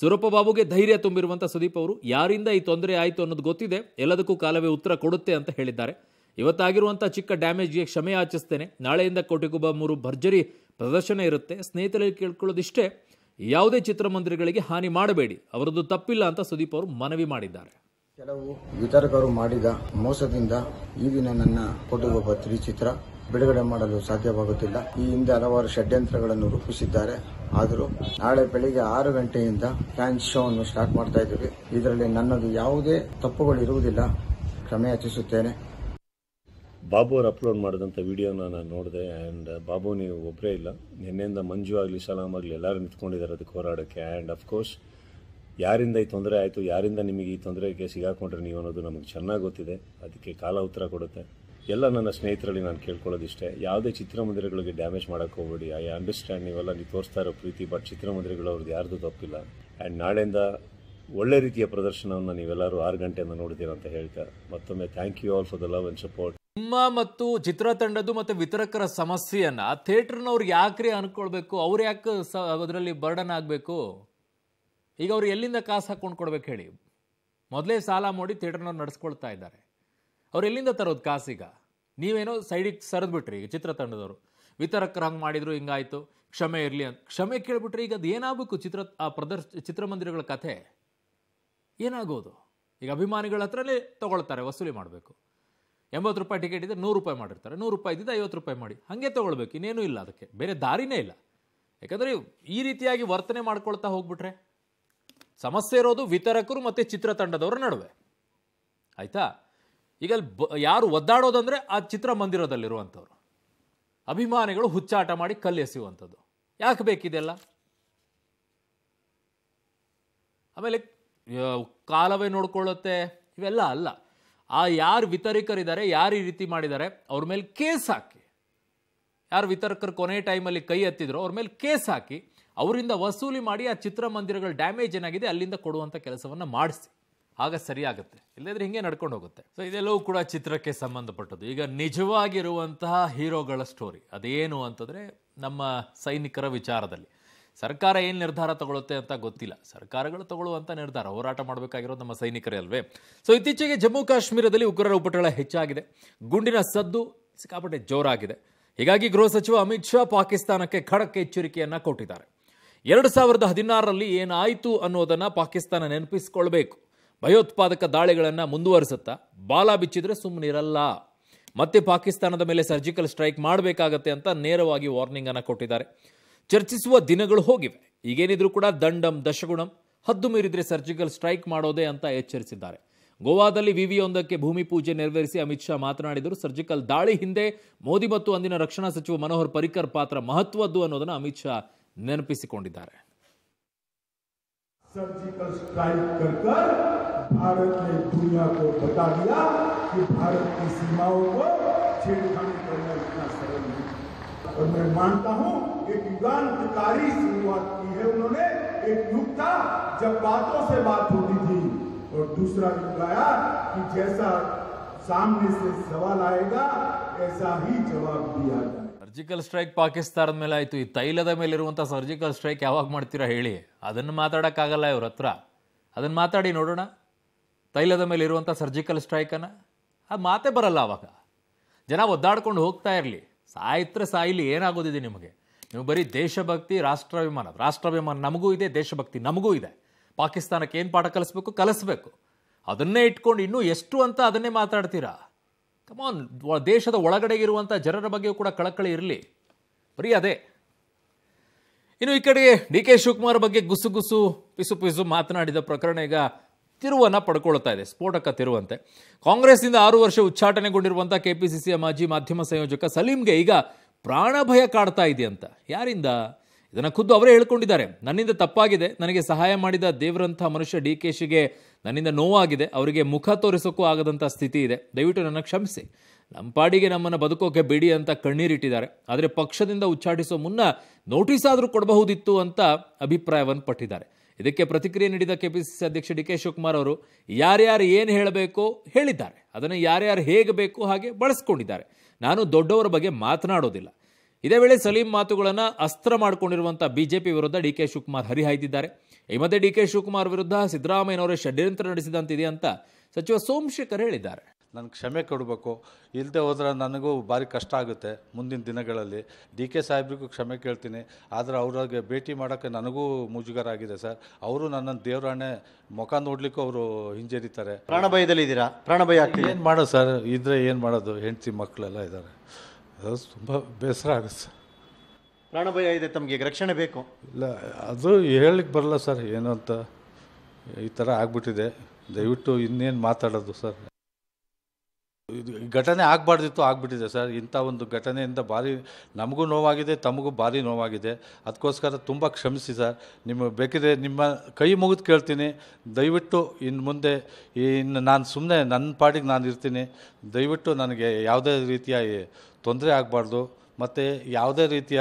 ಸೂರಪ್ಪ ಬಾಬುಗೆ ಧೈರ್ಯ ತುಂಬಿರುವಂಥ ಸುದೀಪ್ ಅವರು ಯಾರಿಂದ ಈ ತೊಂದರೆ ಆಯಿತು ಅನ್ನೋದು ಗೊತ್ತಿದೆ ಎಲ್ಲದಕ್ಕೂ ಕಾಲವೇ ಉತ್ತರ ಕೊಡುತ್ತೆ ಅಂತ ಹೇಳಿದ್ದಾರೆ ಇವತ್ತಾಗಿರುವಂಥ ಚಿಕ್ಕ ಡ್ಯಾಮೇಜ್ಗೆ ಕ್ಷಮೆ ಆಚಿಸ್ತೇನೆ ನಾಳೆಯಿಂದ ಕೋಟಿಗೊಬ್ಬ ಮೂರು ಭರ್ಜರಿ ಪ್ರದರ್ಶನ ಇರುತ್ತೆ ಸ್ನೇಹಿತರಲ್ಲಿ ಕೇಳ್ಕೊಳ್ಳೋದಿಷ್ಟೇ ಯಾವುದೇ ಚಿತ್ರಮಂದಿರಗಳಿಗೆ ಹಾನಿ ಮಾಡಬೇಡಿ ಅವರದ್ದು ತಪ್ಪಿಲ್ಲ ಅಂತ ಸುದೀಪ್ ಅವರು ಮನವಿ ಮಾಡಿದ್ದಾರೆ ಕೆಲವು ವಿತರಕರು ಮಾಡಿದ ಮೋಸದಿಂದ ಈ ದಿನ ನನ್ನ ಕೋಟಿಗೊಬ್ಬ ತ್ರಿಚಿತ್ರ ಬಿಡುಗಡೆ ಮಾಡಲು ಸಾಧ್ಯವಾಗುತ್ತಿಲ್ಲ ಈ ಹಿಂದೆ ಹಲವಾರು ಷಡ್ಯಂತ್ರಗಳನ್ನು ರೂಪಿಸಿದ್ದಾರೆ ಆದರೂ ನಾಳೆ ಬೆಳಿಗ್ಗೆ ಆರು ಗಂಟೆಯಿಂದ ಫ್ಯಾನ್ ಶೋ ಅನ್ನು ಸ್ಟಾರ್ಟ್ ಮಾಡ್ತಾ ಇದ್ದೀವಿ ಇದರಲ್ಲಿ ನನ್ನದು ಯಾವುದೇ ತಪ್ಪುಗಳು ಇರುವುದಿಲ್ಲ ಕ್ಷಮೆ ಯಾಚಿಸುತ್ತೇನೆ ಬಾಬು ಅವರು ಅಪ್ಲೋಡ್ ಮಾಡಿದಂಥ ವಿಡಿಯೋನ ನಾನು ನೋಡಿದೆ ಆ್ಯಂಡ್ ಬಾಬು ನೀವು ಒಬ್ಬರೇ ಇಲ್ಲ ನಿನ್ನೆಯಿಂದ ಮಂಜು ಆಗಲಿ ಸಲಾಮ್ ಆಗಲಿ ಎಲ್ಲರೂ ನಿಂತ್ಕೊಂಡಿದ್ದಾರೆ ಅದಕ್ಕೆ ಹೋರಾಡೋಕ್ಕೆ ಆ್ಯಂಡ್ ಅಫ್ಕೋರ್ಸ್ ಯಾರಿಂದ ಈ ತೊಂದರೆ ಆಯಿತು ಯಾರಿಂದ ನಿಮಗೆ ಈ ತೊಂದರೆಗೆ ಸಿಗಾಕೊಂಡ್ರೆ ನೀವು ಅನ್ನೋದು ನಮಗೆ ಚೆನ್ನಾಗಿ ಗೊತ್ತಿದೆ ಅದಕ್ಕೆ ಕಾಲ ಉತ್ತರ ಕೊಡುತ್ತೆ ಎಲ್ಲ ನನ್ನ ಸ್ನೇಹಿತರಲ್ಲಿ ನಾನು ಕೇಳ್ಕೊಳ್ಳೋದಿಷ್ಟೇ ಯಾವುದೇ ಚಿತ್ರಮಂದಿರಗಳಿಗೆ ಡ್ಯಾಮೇಜ್ ಮಾಡೋಕೆ ಹೋಗ್ಬೇಡಿ ಐ ಅಂಡರ್ಸ್ಟ್ಯಾಂಡ್ ನೀವೆಲ್ಲ ನೀವು ತೋರಿಸ್ತಾ ಇರೋ ಪ್ರೀತಿ ಬಟ್ ಚಿತ್ರಮಂದಿರಗಳು ಅವ್ರದ್ದು ಯಾರ್ದು ತಪ್ಪಿಲ್ಲ ಆ್ಯಂಡ್ ನಾಳೆಯಿಂದ ಒಳ್ಳೆ ರೀತಿಯ ಪ್ರದರ್ಶನವನ್ನು ನೀವೆಲ್ಲರೂ ಆರು ಗಂಟೆಯಿಂದ ನೋಡ್ತೀರ ಅಂತ ಹೇಳ್ತಾರೆ ಮತ್ತೊಮ್ಮೆ thank you all for the love and support ನಿಮ್ಮ ಮತ್ತು ಚಿತ್ರತಂಡದ್ದು ಮತ್ತು ವಿತರಕರ ಸಮಸ್ಯೆಯನ್ನು ಯಾಕೆ ಯಾಕ್ರಿ ಅನ್ಕೊಳ್ಬೇಕು ಅವ್ರು ಯಾಕೆ ಸ ಅದರಲ್ಲಿ ಬರ್ಡನ್ ಆಗಬೇಕು ಈಗ ಅವ್ರು ಎಲ್ಲಿಂದ ಕಾಸು ಹಾಕ್ಕೊಂಡು ಕೊಡ್ಬೇಕು ಹೇಳಿ ಮೊದಲೇ ಸಾಲ ಮಾಡಿ ಥಿಯೇಟರ್ನವ್ರು ನಡೆಸ್ಕೊಳ್ತಾ ಇದ್ದಾರೆ ಅವ್ರು ಎಲ್ಲಿಂದ ತರೋದು ಈಗ ನೀವೇನೋ ಸೈಡಿಗೆ ಸರಿದ್ಬಿಟ್ರಿ ಈಗ ಚಿತ್ರತಂಡದವರು ವಿತರಕರು ಹಂಗೆ ಮಾಡಿದ್ರು ಹಿಂಗಾಯ್ತು ಕ್ಷಮೆ ಇರಲಿ ಅಂತ ಕ್ಷಮೆ ಕೇಳಿಬಿಟ್ರೆ ಈಗ ಅದು ಏನಾಗಬೇಕು ಚಿತ್ರ ಆ ಪ್ರದರ್ಶ ಚಿತ್ರಮಂದಿರಗಳ ಕಥೆ ಏನಾಗೋದು ಈಗ ಅಭಿಮಾನಿಗಳ ಹತ್ರನೇ ತೊಗೊಳ್ತಾರೆ ವಸೂಲಿ ಮಾಡಬೇಕು ಎಂಬತ್ತು ರೂಪಾಯಿ ಟಿಕೆಟ್ ಇದ್ದರೆ ನೂರು ರೂಪಾಯಿ ಮಾಡಿರ್ತಾರೆ ನೂರು ರೂಪಾಯಿ ಇದ್ದಿದ್ದು ಐವತ್ತು ರೂಪಾಯಿ ಮಾಡಿ ಹಾಗೆ ತೊಗೊಳ್ಬೇಕು ಇನ್ನೇನೂ ಇಲ್ಲ ಅದಕ್ಕೆ ಬೇರೆ ದಾರಿನೇ ಇಲ್ಲ ಯಾಕಂದರೆ ಈ ರೀತಿಯಾಗಿ ವರ್ತನೆ ಮಾಡ್ಕೊಳ್ತಾ ಹೋಗ್ಬಿಟ್ರೆ ಸಮಸ್ಯೆ ಇರೋದು ವಿತರಕರು ಮತ್ತು ಚಿತ್ರತಂಡದವರ ನಡುವೆ ಆಯಿತಾ ಈಗ ಅಲ್ಲಿ ಬ ಯಾರು ಒದ್ದಾಡೋದಂದರೆ ಆ ಚಿತ್ರಮಂದಿರದಲ್ಲಿರುವಂಥವ್ರು ಅಭಿಮಾನಿಗಳು ಹುಚ್ಚಾಟ ಮಾಡಿ ಕಲ್ಲೆಸೆಯುವಂಥದ್ದು ಯಾಕೆ ಬೇಕಿದೆಲ್ಲ ಆಮೇಲೆ ಕಾಲವೇ ನೋಡ್ಕೊಳ್ಳುತ್ತೆ ಇವೆಲ್ಲ ಅಲ್ಲ ಆ ಯಾರು ವಿತರಕರಿದ್ದಾರೆ ಯಾರು ಈ ರೀತಿ ಮಾಡಿದ್ದಾರೆ ಅವ್ರ ಮೇಲೆ ಕೇಸ್ ಹಾಕಿ ಯಾರು ವಿತರಕರು ಕೊನೆ ಟೈಮಲ್ಲಿ ಕೈ ಎತ್ತಿದ್ರು ಅವ್ರ ಮೇಲೆ ಕೇಸ್ ಹಾಕಿ ಅವರಿಂದ ವಸೂಲಿ ಮಾಡಿ ಆ ಚಿತ್ರಮಂದಿರಗಳು ಡ್ಯಾಮೇಜ್ ಏನಾಗಿದೆ ಅಲ್ಲಿಂದ ಕೊಡುವಂಥ ಕೆಲಸವನ್ನು ಮಾಡಿಸಿ ಆಗ ಸರಿಯಾಗುತ್ತೆ ಇಲ್ಲದ್ರೆ ಹಿಂಗೆ ನಡ್ಕೊಂಡು ಹೋಗುತ್ತೆ ಸೊ ಇದೆಲ್ಲವೂ ಕೂಡ ಚಿತ್ರಕ್ಕೆ ಸಂಬಂಧಪಟ್ಟದ್ದು ಈಗ ನಿಜವಾಗಿರುವಂತಹ ಹೀರೋಗಳ ಸ್ಟೋರಿ ಅದೇನು ಅಂತಂದರೆ ನಮ್ಮ ಸೈನಿಕರ ವಿಚಾರದಲ್ಲಿ ಸರ್ಕಾರ ಏನು ನಿರ್ಧಾರ ತಗೊಳುತ್ತೆ ಅಂತ ಗೊತ್ತಿಲ್ಲ ಸರ್ಕಾರಗಳು ತಗೊಳ್ಳುವಂಥ ನಿರ್ಧಾರ ಹೋರಾಟ ಮಾಡಬೇಕಾಗಿರೋದು ನಮ್ಮ ಸೈನಿಕರೇ ಅಲ್ವೇ ಸೊ ಇತ್ತೀಚೆಗೆ ಜಮ್ಮು ಕಾಶ್ಮೀರದಲ್ಲಿ ಉಗ್ರರ ಉಪಟಳ ಹೆಚ್ಚಾಗಿದೆ ಗುಂಡಿನ ಸದ್ದು ಸಿಕ್ಕಾಪಟ್ಟೆ ಜೋರಾಗಿದೆ ಹೀಗಾಗಿ ಗೃಹ ಸಚಿವ ಅಮಿತ್ ಶಾ ಪಾಕಿಸ್ತಾನಕ್ಕೆ ಖಡಕ್ ಎಚ್ಚರಿಕೆಯನ್ನು ಕೊಟ್ಟಿದ್ದಾರೆ ಎರಡು ಸಾವಿರದ ಹದಿನಾರರಲ್ಲಿ ಏನಾಯಿತು ಅನ್ನೋದನ್ನು ಪಾಕಿಸ್ತಾನ ನೆನಪಿಸಿಕೊಳ್ಬೇಕು ಭಯೋತ್ಪಾದಕ ದಾಳಿಗಳನ್ನು ಮುಂದುವರಿಸುತ್ತಾ ಬಾಲ ಬಿಚ್ಚಿದ್ರೆ ಸುಮ್ಮನಿರಲ್ಲ ಮತ್ತೆ ಪಾಕಿಸ್ತಾನದ ಮೇಲೆ ಸರ್ಜಿಕಲ್ ಸ್ಟ್ರೈಕ್ ಮಾಡಬೇಕಾಗತ್ತೆ ಅಂತ ನೇರವಾಗಿ ವಾರ್ನಿಂಗನ್ನು ಕೊಟ್ಟಿದ್ದಾರೆ ಚರ್ಚಿಸುವ ದಿನಗಳು ಹೋಗಿವೆ ಈಗೇನಿದ್ರು ಕೂಡ ದಂಡಂ ದಶಗುಣಂ ಹದ್ದು ಮೀರಿದ್ರೆ ಸರ್ಜಿಕಲ್ ಸ್ಟ್ರೈಕ್ ಮಾಡೋದೇ ಅಂತ ಎಚ್ಚರಿಸಿದ್ದಾರೆ ಗೋವಾದಲ್ಲಿ ವಿವಿಯೊಂದಕ್ಕೆ ಭೂಮಿ ಪೂಜೆ ನೆರವೇರಿಸಿ ಅಮಿತ್ ಶಾ ಮಾತನಾಡಿದರು ಸರ್ಜಿಕಲ್ ದಾಳಿ ಹಿಂದೆ ಮೋದಿ ಮತ್ತು ಅಂದಿನ ರಕ್ಷಣಾ ಸಚಿವ ಮನೋಹರ್ ಪರಿಕರ್ ಪಾತ್ರ ಮಹತ್ವದ್ದು ಅನ್ನೋದನ್ನು ಅಮಿತ್ ಶಾ ನೆನಪಿಸಿಕೊಂಡಿದ್ದಾರೆ ಸರ್ಜಿಕಲ್ ಸ್ಟ್ರೈಕ್ भारत ने दुनिया को बता दिया कि भारत की सीमाओं को छेड़खानी करना इतना सरल नहीं और मैं मानता हूँ एक युगांतकारी शुरुआत की है उन्होंने एक युग था जब बातों से बात होती थी और दूसरा युग आया कि जैसा सामने से सवाल आएगा ऐसा ही जवाब दिया जाए ಸರ್ಜಿಕಲ್ ಸ್ಟ್ರೈಕ್ ಪಾಕಿಸ್ತಾನದ ಮೇಲೆ ಆಯಿತು ಈ ತೈಲದ ಮೇಲಿರುವಂಥ ಸರ್ಜಿಕಲ್ ಸ್ಟ್ರೈಕ್ ಯಾವಾಗ ಮಾಡ್ತೀರಾ ಹೇಳಿ ಅದನ್ನು ಮಾತಾಡೋಕ್ಕಾಗಲ್ಲ ಇವ್ರ ಹತ್ರ ಅದನ್ನು ಮಾತಾಡಿ ನೋಡೋಣ ತೈಲದ ಮೇಲೆ ಇರುವಂಥ ಸರ್ಜಿಕಲ್ ಸ್ಟ್ರೈಕನ್ನು ಆ ಮಾತೇ ಬರಲ್ಲ ಆವಾಗ ಜನ ಒದ್ದಾಡ್ಕೊಂಡು ಹೋಗ್ತಾ ಇರಲಿ ಸಾಯಿತ್ರ ಸಾಯಿಲಿ ಏನಾಗೋದಿದೆ ನಿಮಗೆ ನೀವು ಬರೀ ದೇಶಭಕ್ತಿ ರಾಷ್ಟ್ರಾಭಿಮಾನ ರಾಷ್ಟ್ರಾಭಿಮಾನ ನಮಗೂ ಇದೆ ದೇಶಭಕ್ತಿ ನಮಗೂ ಇದೆ ಪಾಕಿಸ್ತಾನಕ್ಕೆ ಏನು ಪಾಠ ಕಲಿಸ್ಬೇಕು ಕಲಿಸ್ಬೇಕು ಅದನ್ನೇ ಇಟ್ಕೊಂಡು ಇನ್ನೂ ಎಷ್ಟು ಅಂತ ಅದನ್ನೇ ಮಾತಾಡ್ತೀರಾ ಕಮಾನ್ ದೇಶದ ಒಳಗಡೆ ಇರುವಂಥ ಜನರ ಬಗ್ಗೆಯೂ ಕೂಡ ಕಳಕಳಿ ಇರಲಿ ಬರೀ ಅದೇ ಇನ್ನು ಈ ಕಡೆಗೆ ಡಿ ಕೆ ಶಿವಕುಮಾರ್ ಬಗ್ಗೆ ಗುಸು ಗುಸು ಪಿಸು ಪಿಸು ಮಾತನಾಡಿದ ಪ್ರಕರಣ ಈಗ ತಿರುವನ್ನು ಪಡ್ಕೊಳ್ತಾ ಇದೆ ಸ್ಫೋಟಕ ತಿರುವಂತೆ ಕಾಂಗ್ರೆಸ್ನಿಂದ ಆರು ವರ್ಷ ಉಚ್ಚಾಟನೆಗೊಂಡಿರುವಂಥ ಕೆ ಪಿ ಸಿ ಸಿಯ ಮಾಜಿ ಮಾಧ್ಯಮ ಸಂಯೋಜಕ ಸಲೀಂಗೆ ಈಗ ಪ್ರಾಣಭಯ ಕಾಡ್ತಾ ಅಂತ ಯಾರಿಂದ ಇದನ್ನು ಖುದ್ದು ಅವರೇ ಹೇಳ್ಕೊಂಡಿದ್ದಾರೆ ನನ್ನಿಂದ ತಪ್ಪಾಗಿದೆ ನನಗೆ ಸಹಾಯ ಮಾಡಿದ ದೇವರಂಥ ಮನುಷ್ಯ ಡಿ ಕೆ ಶಿಗೆ ನನ್ನಿಂದ ನೋವಾಗಿದೆ ಅವರಿಗೆ ಮುಖ ತೋರಿಸೋಕ್ಕೂ ಆಗದಂಥ ಸ್ಥಿತಿ ಇದೆ ದಯವಿಟ್ಟು ನನ್ನ ಕ್ಷಮಿಸಿ ನಮ್ಮ ಪಾಡಿಗೆ ನಮ್ಮನ್ನು ಬದುಕೋಕೆ ಬಿಡಿ ಅಂತ ಕಣ್ಣೀರಿಟ್ಟಿದ್ದಾರೆ ಆದರೆ ಪಕ್ಷದಿಂದ ಉಚ್ಚಾಟಿಸೋ ಮುನ್ನ ನೋಟಿಸ್ ಆದರೂ ಕೊಡಬಹುದಿತ್ತು ಅಂತ ಅಭಿಪ್ರಾಯವನ್ನು ಪಟ್ಟಿದ್ದಾರೆ ಇದಕ್ಕೆ ಪ್ರತಿಕ್ರಿಯೆ ನೀಡಿದ ಕೆಪಿಸಿಸಿ ಅಧ್ಯಕ್ಷ ಡಿ ಕೆ ಶಿವಕುಮಾರ್ ಅವರು ಯಾರ್ಯಾರು ಏನು ಹೇಳಬೇಕು ಹೇಳಿದ್ದಾರೆ ಅದನ್ನು ಯಾರ್ಯಾರು ಹೇಗೆ ಬೇಕು ಹಾಗೆ ಬಳಸ್ಕೊಂಡಿದ್ದಾರೆ ನಾನು ದೊಡ್ಡವರ ಬಗ್ಗೆ ಮಾತನಾಡೋದಿಲ್ಲ ಇದೇ ವೇಳೆ ಸಲೀಂ ಮಾತುಗಳನ್ನು ಅಸ್ತ್ರ ಮಾಡಿಕೊಂಡಿರುವಂಥ ಬಿಜೆಪಿ ವಿರುದ್ಧ ಡಿ ಕೆ ಶಿವಕುಮಾರ್ ಹರಿಹಾಯ್ದಿದ್ದಾರೆ ಈ ಮಧ್ಯೆ ಡಿ ಕೆ ಶಿವಕುಮಾರ್ ವಿರುದ್ಧ ಸಿದ್ದರಾಮಯ್ಯನವರೇ ಷಡ್ಯಂತ್ರ ನಡೆಸಿದಂತಿದೆ ಅಂತ ಸಚಿವ ಸೋಮಶೇಖರ್ ಹೇಳಿದ್ದಾರೆ ನನಗೆ ಕ್ಷಮೆ ಕೊಡಬೇಕು ಇಲ್ಲದೆ ಹೋದ್ರೆ ನನಗೂ ಭಾರಿ ಕಷ್ಟ ಆಗುತ್ತೆ ಮುಂದಿನ ದಿನಗಳಲ್ಲಿ ಡಿ ಕೆ ಸಾಹೇಬ್ರಿಗೂ ಕ್ಷಮೆ ಕೇಳ್ತೀನಿ ಆದರೆ ಅವ್ರಿಗೆ ಭೇಟಿ ಮಾಡೋಕ್ಕೆ ನನಗೂ ಮುಜುಗರ ಆಗಿದೆ ಸರ್ ಅವರು ನನ್ನ ದೇವರಾಣೆ ಮುಖ ನೋಡ್ಲಿಕ್ಕೂ ಅವರು ಹಿಂಜರಿತಾರೆ ಪ್ರಾಣಭಯದಲ್ಲಿ ಇದ್ದೀರಾ ಪ್ರಾಣಭಯ ಏನು ಮಾಡೋದು ಸರ್ ಇದ್ರೆ ಏನು ಮಾಡೋದು ಹೆಂಡತಿ ಮಕ್ಕಳೆಲ್ಲ ಇದ್ದಾರೆ ಅದು ತುಂಬ ಬೇಸರ ಆಗುತ್ತೆ ಸರ್ ಪ್ರಾಣಭಯ ಇದೆ ತಮಗೆ ರಕ್ಷಣೆ ಬೇಕು ಇಲ್ಲ ಅದು ಹೇಳಲಿಕ್ಕೆ ಬರಲ್ಲ ಸರ್ ಏನು ಅಂತ ಈ ಥರ ಆಗ್ಬಿಟ್ಟಿದೆ ದಯವಿಟ್ಟು ಇನ್ನೇನು ಮಾತಾಡೋದು ಸರ್ ಇದು ಘಟನೆ ಆಗಬಾರ್ದಿತ್ತು ಆಗಿಬಿಟ್ಟಿದೆ ಸರ್ ಇಂಥ ಒಂದು ಘಟನೆಯಿಂದ ಭಾರಿ ನಮಗೂ ನೋವಾಗಿದೆ ತಮಗೂ ಭಾರಿ ನೋವಾಗಿದೆ ಅದಕ್ಕೋಸ್ಕರ ತುಂಬ ಕ್ಷಮಿಸಿ ಸರ್ ನಿಮ್ಮ ಬೇಕಿದ್ರೆ ನಿಮ್ಮ ಕೈ ಮುಗಿದು ಕೇಳ್ತೀನಿ ದಯವಿಟ್ಟು ಇನ್ನು ಮುಂದೆ ಇನ್ನು ನಾನು ಸುಮ್ಮನೆ ನನ್ನ ಪಾಡಿಗೆ ನಾನು ಇರ್ತೀನಿ ದಯವಿಟ್ಟು ನನಗೆ ಯಾವುದೇ ರೀತಿಯ ತೊಂದರೆ ಆಗಬಾರ್ದು ಮತ್ತು ಯಾವುದೇ ರೀತಿಯ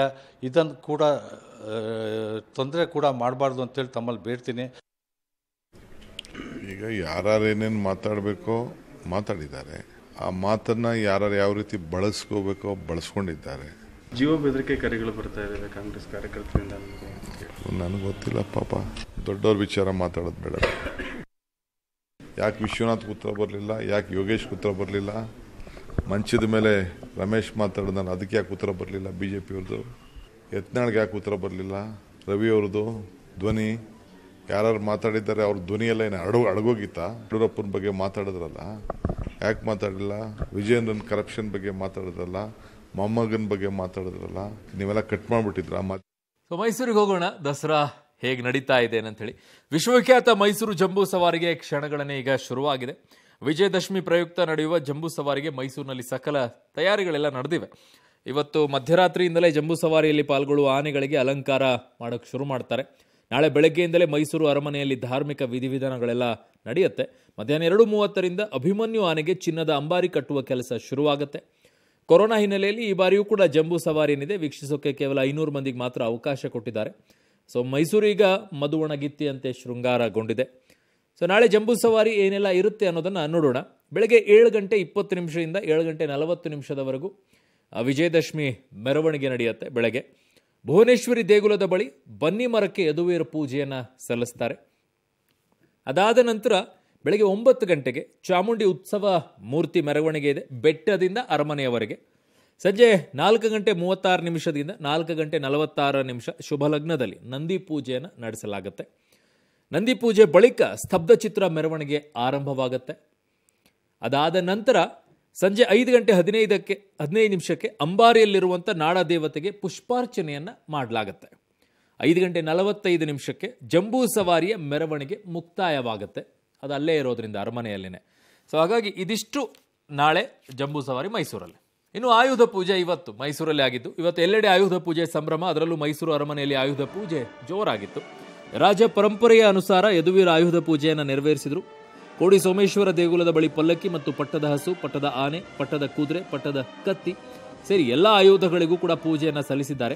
ಇದನ್ನು ಕೂಡ ತೊಂದರೆ ಕೂಡ ಮಾಡಬಾರ್ದು ಅಂತೇಳಿ ತಮ್ಮಲ್ಲಿ ಬೇಡ್ತೀನಿ ಈಗ ಏನೇನು ಮಾತಾಡಬೇಕೋ ಮಾತಾಡಿದ್ದಾರೆ ಆ ಮಾತನ್ನು ಯಾರು ಯಾವ ರೀತಿ ಬಳಸ್ಕೋಬೇಕೋ ಬಳಸ್ಕೊಂಡಿದ್ದಾರೆ ಜೀವ ಬೆದರಿಕೆ ಕರೆಗಳು ಬರ್ತಾ ಇದೆ ಕಾಂಗ್ರೆಸ್ ಕಾರ್ಯಕರ್ತರಿಂದ ನನಗೆ ಗೊತ್ತಿಲ್ಲ ಪಾಪ ದೊಡ್ಡವ್ರ ವಿಚಾರ ಮಾತಾಡೋದು ಬೇಡ ಯಾಕೆ ವಿಶ್ವನಾಥ್ ಉತ್ತರ ಬರಲಿಲ್ಲ ಯಾಕೆ ಯೋಗೇಶ್ ಉತ್ತರ ಬರಲಿಲ್ಲ ಮಂಚದ ಮೇಲೆ ರಮೇಶ್ ನಾನು ಅದಕ್ಕೆ ಯಾಕೆ ಉತ್ತರ ಬರಲಿಲ್ಲ ಬಿ ಜೆ ಪಿಯವ್ರದ್ದು ಯತ್ನಾಳ್ಗೆ ಯಾಕೆ ಉತ್ತರ ಬರಲಿಲ್ಲ ರವಿ ಅವ್ರದ್ದು ಧ್ವನಿ ಯಾರು ಮಾತಾಡಿದ್ದಾರೆ ಅವ್ರ ಧ್ವನಿಯೆಲ್ಲ ಏನು ಅಡಗು ಅಡಗೋಗಿತ್ತಾ ಯಡಿಯೂರಪ್ಪನ ಬಗ್ಗೆ ಮಾತಾಡಿದ್ರಲ್ಲ ಯಾಕೆ ಮಾತಾಡಲಿಲ್ಲ ವಿಜಯೇಂದ್ರನ್ ಕರಪ್ಷನ್ ಬಗ್ಗೆ ಮಾತಾಡಿದ್ರಲ್ಲ ಮೊಮ್ಮಗನ ಬಗ್ಗೆ ಮಾತಾಡಿದ್ರಲ್ಲ ನೀವೆಲ್ಲ ಕಟ್ ಮಾಡಿಬಿಟ್ಟಿದ್ರ ಸೊ ಮೈಸೂರಿಗೆ ಹೋಗೋಣ ದಸರಾ ಹೇಗೆ ನಡೀತಾ ಇದೆ ಅಂತೇಳಿ ವಿಶ್ವವಿಖ್ಯಾತ ಮೈಸೂರು ಜಂಬೂ ಸವಾರಿಗೆ ಕ್ಷಣಗಳನ್ನೇ ಈಗ ಶುರುವಾಗಿದೆ ವಿಜಯದಶಮಿ ಪ್ರಯುಕ್ತ ನಡೆಯುವ ಜಂಬೂ ಸವಾರಿಗೆ ಮೈಸೂರಿನಲ್ಲಿ ಸಕಲ ತಯಾರಿಗಳೆಲ್ಲ ನಡೆದಿವೆ ಇವತ್ತು ಮಧ್ಯರಾತ್ರಿಯಿಂದಲೇ ಜಂಬೂ ಸವಾರಿಯಲ್ಲಿ ಪಾಲ್ಗೊಳ್ಳುವ ಆನೆಗಳಿಗೆ ಅಲಂಕಾರ ಮಾಡೋಕ್ಕೆ ಶುರು ಮಾಡ್ತಾರೆ ನಾಳೆ ಬೆಳಗ್ಗೆಯಿಂದಲೇ ಮೈಸೂರು ಅರಮನೆಯಲ್ಲಿ ಧಾರ್ಮಿಕ ವಿಧಿವಿಧಾನಗಳೆಲ್ಲ ನಡೆಯುತ್ತೆ ಮಧ್ಯಾಹ್ನ ಎರಡು ಮೂವತ್ತರಿಂದ ಅಭಿಮನ್ಯು ಆನೆಗೆ ಚಿನ್ನದ ಅಂಬಾರಿ ಕಟ್ಟುವ ಕೆಲಸ ಶುರುವಾಗುತ್ತೆ ಕೊರೋನಾ ಹಿನ್ನೆಲೆಯಲ್ಲಿ ಈ ಬಾರಿಯೂ ಕೂಡ ಜಂಬೂ ಸವಾರಿ ಏನಿದೆ ವೀಕ್ಷಿಸೋಕೆ ಕೇವಲ ಐನೂರು ಮಂದಿಗೆ ಮಾತ್ರ ಅವಕಾಶ ಕೊಟ್ಟಿದ್ದಾರೆ ಸೊ ಮೈಸೂರೀಗ ಅಂತೆ ಶೃಂಗಾರಗೊಂಡಿದೆ ಸೊ ನಾಳೆ ಜಂಬೂ ಸವಾರಿ ಏನೆಲ್ಲ ಇರುತ್ತೆ ಅನ್ನೋದನ್ನು ನೋಡೋಣ ಬೆಳಗ್ಗೆ ಏಳು ಗಂಟೆ ಇಪ್ಪತ್ತು ನಿಮಿಷದಿಂದ ಏಳು ಗಂಟೆ ನಲವತ್ತು ನಿಮಿಷದವರೆಗೂ ವಿಜಯದಶಮಿ ಮೆರವಣಿಗೆ ನಡೆಯುತ್ತೆ ಬೆಳಗ್ಗೆ ಭುವನೇಶ್ವರಿ ದೇಗುಲದ ಬಳಿ ಬನ್ನಿ ಮರಕ್ಕೆ ಯದುವೀರ ಪೂಜೆಯನ್ನು ಸಲ್ಲಿಸ್ತಾರೆ ಅದಾದ ನಂತರ ಬೆಳಗ್ಗೆ ಒಂಬತ್ತು ಗಂಟೆಗೆ ಚಾಮುಂಡಿ ಉತ್ಸವ ಮೂರ್ತಿ ಮೆರವಣಿಗೆ ಇದೆ ಬೆಟ್ಟದಿಂದ ಅರಮನೆಯವರೆಗೆ ಸಂಜೆ ನಾಲ್ಕು ಗಂಟೆ ಮೂವತ್ತಾರು ನಿಮಿಷದಿಂದ ನಾಲ್ಕು ಗಂಟೆ ನಲವತ್ತಾರು ನಿಮಿಷ ಶುಭಲಗ್ನದಲ್ಲಿ ನಂದಿ ಪೂಜೆಯನ್ನು ನಡೆಸಲಾಗುತ್ತೆ ನಂದಿ ಪೂಜೆ ಬಳಿಕ ಸ್ತಬ್ಧ ಚಿತ್ರ ಮೆರವಣಿಗೆ ಆರಂಭವಾಗುತ್ತೆ ಅದಾದ ನಂತರ ಸಂಜೆ ಐದು ಗಂಟೆ ಹದಿನೈದಕ್ಕೆ ಹದಿನೈದು ನಿಮಿಷಕ್ಕೆ ಅಂಬಾರಿಯಲ್ಲಿರುವಂಥ ನಾಡದೇವತೆಗೆ ಪುಷ್ಪಾರ್ಚನೆಯನ್ನು ಮಾಡಲಾಗತ್ತೆ ಐದು ಗಂಟೆ ನಲವತ್ತೈದು ನಿಮಿಷಕ್ಕೆ ಜಂಬೂ ಸವಾರಿಯ ಮೆರವಣಿಗೆ ಮುಕ್ತಾಯವಾಗುತ್ತೆ ಅದು ಅಲ್ಲೇ ಇರೋದರಿಂದ ಅರಮನೆಯಲ್ಲೇ ಸೊ ಹಾಗಾಗಿ ಇದಿಷ್ಟು ನಾಳೆ ಜಂಬೂ ಸವಾರಿ ಮೈಸೂರಲ್ಲಿ ಇನ್ನು ಆಯುಧ ಪೂಜೆ ಇವತ್ತು ಮೈಸೂರಲ್ಲಿ ಆಗಿದ್ದು ಇವತ್ತು ಎಲ್ಲೆಡೆ ಆಯುಧ ಪೂಜೆ ಸಂಭ್ರಮ ಅದರಲ್ಲೂ ಮೈಸೂರು ಅರಮನೆಯಲ್ಲಿ ಆಯುಧ ಪೂಜೆ ಜೋರಾಗಿತ್ತು ರಾಜ ಪರಂಪರೆಯ ಅನುಸಾರ ಯದುವೀರ ಆಯುಧ ಪೂಜೆಯನ್ನು ನೆರವೇರಿಸಿದರು ಕೋಡಿ ಸೋಮೇಶ್ವರ ದೇಗುಲದ ಬಳಿ ಪಲ್ಲಕ್ಕಿ ಮತ್ತು ಪಟ್ಟದ ಹಸು ಪಟ್ಟದ ಆನೆ ಪಟ್ಟದ ಕುದುರೆ ಪಟ್ಟದ ಕತ್ತಿ ಸೇರಿ ಎಲ್ಲ ಆಯುಧಗಳಿಗೂ ಕೂಡ ಪೂಜೆಯನ್ನು ಸಲ್ಲಿಸಿದ್ದಾರೆ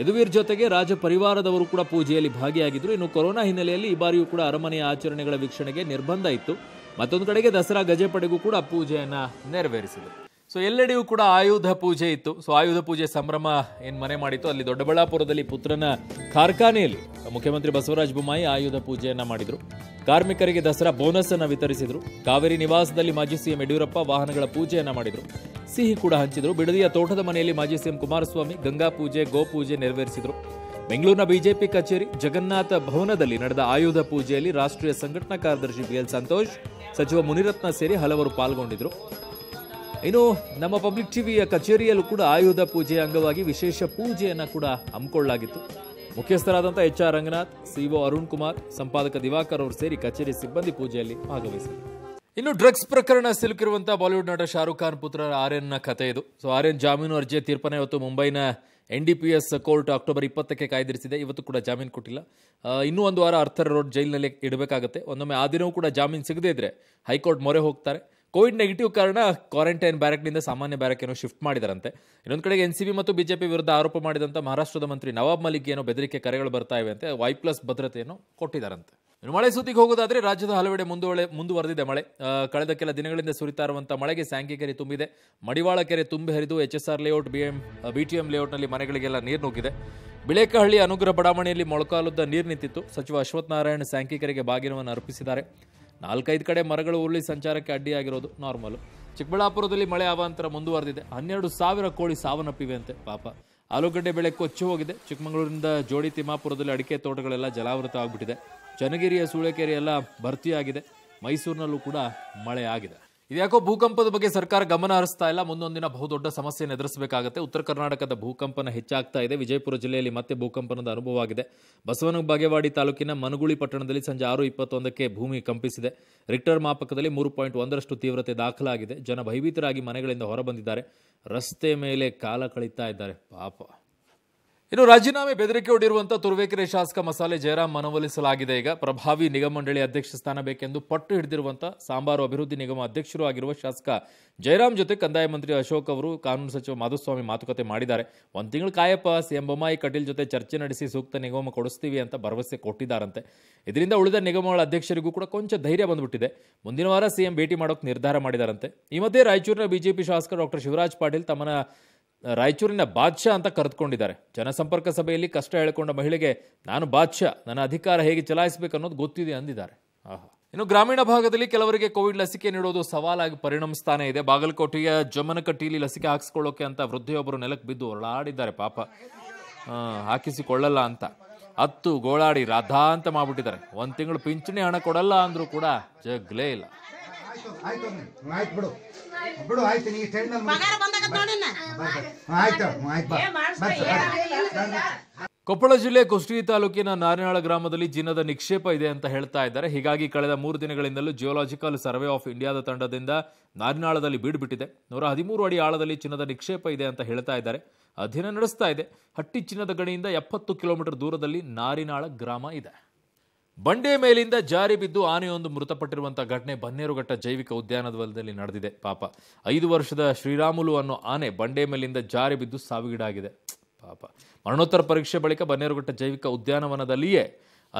ಯದುವೀರ್ ಜೊತೆಗೆ ರಾಜ ಪರಿವಾರದವರು ಕೂಡ ಪೂಜೆಯಲ್ಲಿ ಭಾಗಿಯಾಗಿದ್ದರು ಇನ್ನು ಕೊರೋನಾ ಹಿನ್ನೆಲೆಯಲ್ಲಿ ಈ ಬಾರಿಯೂ ಕೂಡ ಅರಮನೆಯ ಆಚರಣೆಗಳ ವೀಕ್ಷಣೆಗೆ ನಿರ್ಬಂಧ ಇತ್ತು ಮತ್ತೊಂದು ಕಡೆಗೆ ದಸರಾ ಗಜಪಡೆಗೂ ಕೂಡ ಪೂಜೆಯನ್ನು ನೆರವೇರಿಸಿದರು ಸೊ ಎಲ್ಲೆಡೆಯೂ ಕೂಡ ಆಯುಧ ಪೂಜೆ ಇತ್ತು ಸೊ ಆಯುಧ ಪೂಜೆ ಸಂಭ್ರಮ ಏನು ಮನೆ ಮಾಡಿತ್ತು ಅಲ್ಲಿ ದೊಡ್ಡಬಳ್ಳಾಪುರದಲ್ಲಿ ಪುತ್ರನ ಕಾರ್ಖಾನೆಯಲ್ಲಿ ಮುಖ್ಯಮಂತ್ರಿ ಬಸವರಾಜ ಬೊಮ್ಮಾಯಿ ಆಯುಧ ಪೂಜೆಯನ್ನು ಮಾಡಿದರು ಕಾರ್ಮಿಕರಿಗೆ ದಸರಾ ಬೋನಸ್ ಅನ್ನು ವಿತರಿಸಿದರು ಕಾವೇರಿ ನಿವಾಸದಲ್ಲಿ ಮಾಜಿ ಸಿಎಂ ಯಡಿಯೂರಪ್ಪ ವಾಹನಗಳ ಪೂಜೆಯನ್ನು ಮಾಡಿದರು ಸಿಹಿ ಕೂಡ ಹಂಚಿದರು ಬಿಡದಿಯ ತೋಟದ ಮನೆಯಲ್ಲಿ ಮಾಜಿ ಸಿಎಂ ಕುಮಾರಸ್ವಾಮಿ ಗಂಗಾ ಪೂಜೆ ಗೋಪೂಜೆ ನೆರವೇರಿಸಿದರು ಬೆಂಗಳೂರಿನ ಬಿಜೆಪಿ ಕಚೇರಿ ಜಗನ್ನಾಥ ಭವನದಲ್ಲಿ ನಡೆದ ಆಯುಧ ಪೂಜೆಯಲ್ಲಿ ರಾಷ್ಟ್ರೀಯ ಸಂಘಟನಾ ಕಾರ್ಯದರ್ಶಿ ಬಿಎಲ್ ಸಂತೋಷ್ ಸಚಿವ ಮುನಿರತ್ನ ಸೇರಿ ಹಲವರು ಪಾಲ್ಗೊಂಡಿದ್ದರು ಇನ್ನು ನಮ್ಮ ಪಬ್ಲಿಕ್ ಟಿವಿಯ ಕಚೇರಿಯಲ್ಲೂ ಕೂಡ ಆಯುಧ ಪೂಜೆ ಅಂಗವಾಗಿ ವಿಶೇಷ ಪೂಜೆಯನ್ನು ಕೂಡ ಹಮ್ಮಿಕೊಳ್ಳಲಾಗಿತ್ತು ಮುಖ್ಯಸ್ಥರಾದಂಥ H R Ranganath CEO Arun Kumar ಸಂಪಾದಕ ದಿವಾಕರ್ ಅವರು ಸೇರಿ ಕಚೇರಿ ಸಿಬ್ಬಂದಿ ಪೂಜೆಯಲ್ಲಿ ಭಾಗವಹಿಸಿದರು ಇನ್ನು ಡ್ರಗ್ಸ್ ಪ್ರಕರಣ ಸಿಲುಕಿರುವಂತಹ ಬಾಲಿವುಡ್ ನಟ ಶಾರುಖ್ ಖಾನ್ ಪುತ್ರ ಆರ್ಯನ್ ಕಥೆ ಇದು ಸೊ ಆರ್ಯನ್ ಜಾಮೀನು ಅರ್ಜಿಯ ತೀರ್ಪನ್ನ ಇವತ್ತು ಮುಂಬೈನ N D P S court October ಇಪ್ಪತ್ತಕ್ಕೆ ಕಾಯ್ದಿರಿಸಿದೆ ಇವತ್ತು ಕೂಡ ಜಾಮೀನು ಕೊಟ್ಟಿಲ್ಲ ಇನ್ನೂ ಒಂದು ವಾರ ಅರ್ಥರ್ ರೋಡ್ ಜೈಲಿನಲ್ಲಿ ಇಡಬೇಕಾಗುತ್ತೆ ಒಂದೊಮ್ಮೆ ಆ ದಿನವೂ ಕೂಡ ಜಾಮೀನು ಸಿಗದೇ ಇದ್ರೆ ಹೈಕೋರ್ಟ್ ಮೊರೆ ಹೋಗ್ತಾರೆ ಕೋವಿಡ್ ನೆಗೆಟಿವ್ ಕಾರಣ ಕ್ವಾರಂಟೈನ್ ಬ್ಯಾರಕ್ನಿಂದ ಸಾಮಾನ್ಯ ಬ್ಯಾರಕ್ ಏನೋ ಶಿಫ್ಟ್ ಮಾಡಿದಾರಂತೆ ಇನ್ನೊಂದು ಕಡೆಗೆ ಎನ್ ಸಿ ಬಿ ಮತ್ತು ಬಿಜೆಪಿ ವಿರುದ್ಧ ಆರೋಪ ಮಾಡಿದಂತ ಮಹಾರಾಷ್ಟ್ರದ ಮಂತ್ರಿ ನವಾಬ್ ಮಲಿಕ್ ಏನೋ ಬೆದರಿಕೆ ಕರೆಗಳು ಬರ್ತಾ ಇವೆ ಅಂತ ವೈ ಪ್ಲಸ್ ಭದ್ರತೆಯನ್ನು ಕೊಟ್ಟಿದ್ದಾರಂತೆ ಮಳೆ ಸುದ್ದಿಗೆ ಹೋಗೋದಾದ್ರೆ ರಾಜ್ಯದ ಹಲವೆಡೆ ಮುಂದುವಳೆ ಮುಂದುವರೆದಿದೆ ಮಳೆ ಕಳೆದ ಕೆಲ ದಿನಗಳಿಂದ ಸುರಿತಾ ಇರುವಂತಹ ಮಳೆಗೆ ಸ್ಯಾಂಕಿ ಕೆರೆ ತುಂಬಿದೆ ಮಡಿವಾಳ ಕೆರೆ ತುಂಬಿ ಹರಿದು H S R layout BM BTM ಲೇಔಟ್ನಲ್ಲಿ ಮನೆಗಳಿಗೆಲ್ಲ ನೀರು ನುಗ್ಗಿದೆ ಬಿಳೇಕಹಳ್ಳಿ ಅನುಗ್ರಹ ಬಡಾವಣೆಯಲ್ಲಿ ಮೊಳಕಾಲುದ್ದ ನೀರು ನಿಂತಿತ್ತು ಸಚಿವ ಅಶ್ವತ್ಥನಾರಾಯಣ ನಾರಾಯಣ್ ಸ್ಯಾಂಕಿ ಕೆರೆಗೆ ಬಾಗಿನವನ್ನು ಅರ್ಪಿಸಿದ್ದಾರೆ ನಾಲ್ಕೈದು ಕಡೆ ಮರಗಳು ಉರುಳಿ ಸಂಚಾರಕ್ಕೆ ಅಡ್ಡಿಯಾಗಿರೋದು ನಾರ್ಮಲು ಚಿಕ್ಕಬಳ್ಳಾಪುರದಲ್ಲಿ ಮಳೆ ಅವಾಂತರ ಮುಂದುವರೆದಿದೆ ಹನ್ನೆರಡು ಸಾವಿರ ಕೋಳಿ ಸಾವನ್ನಪ್ಪಿವೆಯಂತೆ ಪಾಪ ಆಲೂಗಡ್ಡೆ ಬೆಳೆ ಕೊಚ್ಚಿ ಹೋಗಿದೆ ಚಿಕ್ಕಮಗಳೂರಿನಿಂದ ಜೋಡಿ ತಿಮ್ಮಾಪುರದಲ್ಲಿ ಅಡಿಕೆ ತೋಟಗಳೆಲ್ಲ ಜಲಾವೃತ ಆಗಿಬಿಟ್ಟಿದೆ ಚನ್ನಗಿರಿಯ ಸೂಳೆಕೆರೆ ಎಲ್ಲ ಭರ್ತಿಯಾಗಿದೆ ಮೈಸೂರಿನಲ್ಲೂ ಕೂಡ ಮಳೆ ಆಗಿದೆ ಇದ್ಯಾಕೋ ಭೂಕಂಪದ ಬಗ್ಗೆ ಸರ್ಕಾರ ಗಮನ ಹರಿಸ್ತಾ ಇಲ್ಲ ಮುಂದೊಂದಿನ ಬಹುದೊಡ್ಡ ಸಮಸ್ಯೆಯನ್ನು ಎದುರಿಸಬೇಕಾಗುತ್ತೆ ಉತ್ತರ ಕರ್ನಾಟಕದ ಭೂಕಂಪನ ಹೆಚ್ಚಾಗ್ತಾ ಇದೆ ವಿಜಯಪುರ ಜಿಲ್ಲೆಯಲ್ಲಿ ಮತ್ತೆ ಭೂಕಂಪನದ ಅನುಭವವಾಗಿದೆ ಬಸವನ ಬಾಗೇವಾಡಿ ತಾಲೂಕಿನ ಮನಗುಳಿ ಪಟ್ಟಣದಲ್ಲಿ ಸಂಜೆ ಆರು ಇಪ್ಪತ್ತೊಂದಕ್ಕೆ ಭೂಮಿ ಕಂಪಿಸಿದೆ ರಿಕ್ಟರ್ ಮಾಪಕದಲ್ಲಿ ಮೂರು ಪಾಯಿಂಟ್ ಒಂದರಷ್ಟು ತೀವ್ರತೆ ದಾಖಲಾಗಿದೆ ಜನ ಭಯಭೀತರಾಗಿ ಮನೆಗಳಿಂದ ಹೊರಬಂದಿದ್ದಾರೆ ರಸ್ತೆ ಮೇಲೆ ಕಾಲ ಕಳೀತಾ ಇದ್ದಾರೆ ಪಾಪ ಇನ್ನು ರಾಜೀನಾಮೆ ಬೆದರಿಕೆ ಹೊಡಿರುವಂತಹ ತುರುವೇಕೆರೆ ಶಾಸಕ ಮಸಾಲೆ ಜಯರಾಮ್ ಮನವೊಲಿಸಲಾಗಿದೆ ಈಗ ಪ್ರಭಾವಿ ನಿಗಮ ಮಂಡಳಿ ಅಧ್ಯಕ್ಷ ಸ್ಥಾನ ಬೇಕೆಂದು ಪಟ್ಟು ಹಿಡಿದಿರುವಂತಹ ಸಾಂಬಾರು ಅಭಿವೃದ್ಧಿ ನಿಗಮ ಅಧ್ಯಕ್ಷರು ಆಗಿರುವ ಶಾಸಕ ಜಯರಾಮ್ ಜೊತೆ ಕಂದಾಯ ಮಂತ್ರಿ ಅಶೋಕ್ ಅವರು ಕಾನೂನು ಸಚಿವ ಮಾಧುಸ್ವಾಮಿ ಮಾತುಕತೆ ಮಾಡಿದ್ದಾರೆ ಒಂದು ತಿಂಗಳು ಕಾಯಪ್ಪ ಸಿಎಂ ಬೊಮ್ಮಾಯಿ ಕಟೀಲ್ ಜೊತೆ ಚರ್ಚೆ ನಡೆಸಿ ಸೂಕ್ತ ನಿಗಮ ಕೊಡಿಸ್ತೀವಿ ಅಂತ ಭರವಸೆ ಕೊಟ್ಟಿದ್ದಾರಂತೆ ಇದರಿಂದ ಉಳಿದ ನಿಗಮಗಳ ಅಧ್ಯಕ್ಷರಿಗೂ ಕೂಡ ಕೊಂಚ ಧೈರ್ಯ ಬಂದ್ಬಿಟ್ಟಿದೆ ಮುಂದಿನ ವಾರ ಸಿಎಂ ಭೇಟಿ ಮಾಡೋಕೆ ನಿರ್ಧಾರ ಮಾಡಿದಾರಂತೆ ಈ ಮಧ್ಯೆ ರಾಯಚೂರಿನ ಬಿಜೆಪಿ ಶಾಸಕ ಡಾಕ್ಟರ್ ಶಿವರಾಜ್ ಪಾಟೀಲ್ ತಮ್ಮನ ರಾಯಚೂರಿನ ಬಾದ್ಶಾ ಅಂತ ಕರೆದುಕೊಂಡಿದ್ದಾರೆ ಜನಸಂಪರ್ಕ ಸಭೆಯಲ್ಲಿ ಕಷ್ಟ ಹೇಳಿಕೊಂಡ ಮಹಿಳೆಗೆ ನಾನು ಬಾದ್ಶಾ ನನ್ನ ಅಧಿಕಾರ ಹೇಗೆ ಚಲಾಯಿಸಬೇಕು ಅನ್ನೋದು ಗೊತ್ತಿದೆ ಅಂದಿದ್ದಾರೆ ಆಹಾ ಇನ್ನು ಗ್ರಾಮೀಣ ಭಾಗದಲ್ಲಿ ಕೆಲವರಿಗೆ ಕೋವಿಡ್ ಲಸಿಕೆ ನೀಡೋದು ಸವಾಲಾಗಿ ಪರಿಣಮಿಸ್ತಾನೆ ಇದೆ ಬಾಗಲಕೋಟೆಯ ಜಮನಕಟ್ಟಿಲಿ ಲಸಿಕೆ ಹಾಕಿಸ್ಕೊಳ್ಳೋಕೆ ಅಂತ ವೃದ್ಧೆಯೊಬ್ಬರು ನೆಲಕ್ಕೆ ಬಿದ್ದು ಹೊರಳಾಡಿದ್ದಾರೆ ಪಾಪ ಹಾಕಿಸಿಕೊಳ್ಳಲ್ಲ ಅಂತ ಹತ್ತು ಗೋಳಾಡಿ ರಾಧಾ ಅಂತ ಮಾಡ್ಬಿಟ್ಟಿದ್ದಾರೆ ಒಂದು ತಿಂಗಳು ಪಿಂಚಣಿ ಹಣ ಕೊಡಲ್ಲ ಅಂದರೂ ಕೂಡ ಜಗ್ಲೇ ಇಲ್ಲ ಆಯ್ತು ಬಿಡು ನೀ ಕೊಪ್ಪಳ ಜಿಲ್ಲೆ ಕುಸ್ಟಿ ತಾಲೂಕಿನ ನಾರಿನಾಳ ಗ್ರಾಮದಲ್ಲಿ ಚಿನ್ನದ ನಿಕ್ಷೇಪ ಇದೆ ಅಂತ ಹೇಳ್ತಾ ಇದ್ದಾರೆ ಹೀಗಾಗಿ ಕಳೆದ ಮೂರು ದಿನಗಳಿಂದಲೂ ಜಿಯೋಲಾಜಿಕಲ್ ಸರ್ವೆ ಆಫ್ ಇಂಡಿಯಾದ ತಂಡದಿಂದ ನಾರಿನಾಳದಲ್ಲಿ ಬೀಡ್ಬಿಟ್ಟಿದೆ ನೂರ ಹದಿಮೂರು ಅಡಿ ಆಳದಲ್ಲಿ ಚಿನ್ನದ ನಿಕ್ಷೇಪ ಇದೆ ಅಂತ ಹೇಳ್ತಾ ಇದ್ದಾರೆ ಅಧ್ಯಯನ ನಡೆಸ್ತಾ ಇದೆ ಹಟ್ಟಿ ಚಿನ್ನದ ಗಣಿಯಿಂದ ಎಪ್ಪತ್ತು ಕಿಲೋಮೀಟರ್ ದೂರದಲ್ಲಿ ನಾರಿನಾಳ ಗ್ರಾಮ ಇದೆ ಬಂಡೆ ಮೇಲಿಂದ ಜಾರಿ ಬಿದ್ದು ಆನೆಯೊಂದು ಮೃತಪಟ್ಟಿರುವಂಥ ಘಟನೆ ಬನ್ನೇರುಘಟ್ಟ ಜೈವಿಕ ಉದ್ಯಾನವನದಲ್ಲಿ ನಡೆದಿದೆ ಪಾಪ ಐದು ವರ್ಷದ ಶ್ರೀರಾಮುಲು ಅನ್ನೋ ಆನೆ ಬಂಡೆ ಮೇಲಿಂದ ಜಾರಿ ಬಿದ್ದು ಸಾವಿಗೀಡಾಗಿದೆ ಪಾಪ ಮರಣೋತ್ತರ ಪರೀಕ್ಷೆ ಬಳಿಕ ಬನ್ನೇರುಘಟ್ಟ ಜೈವಿಕ ಉದ್ಯಾನವನದಲ್ಲಿಯೇ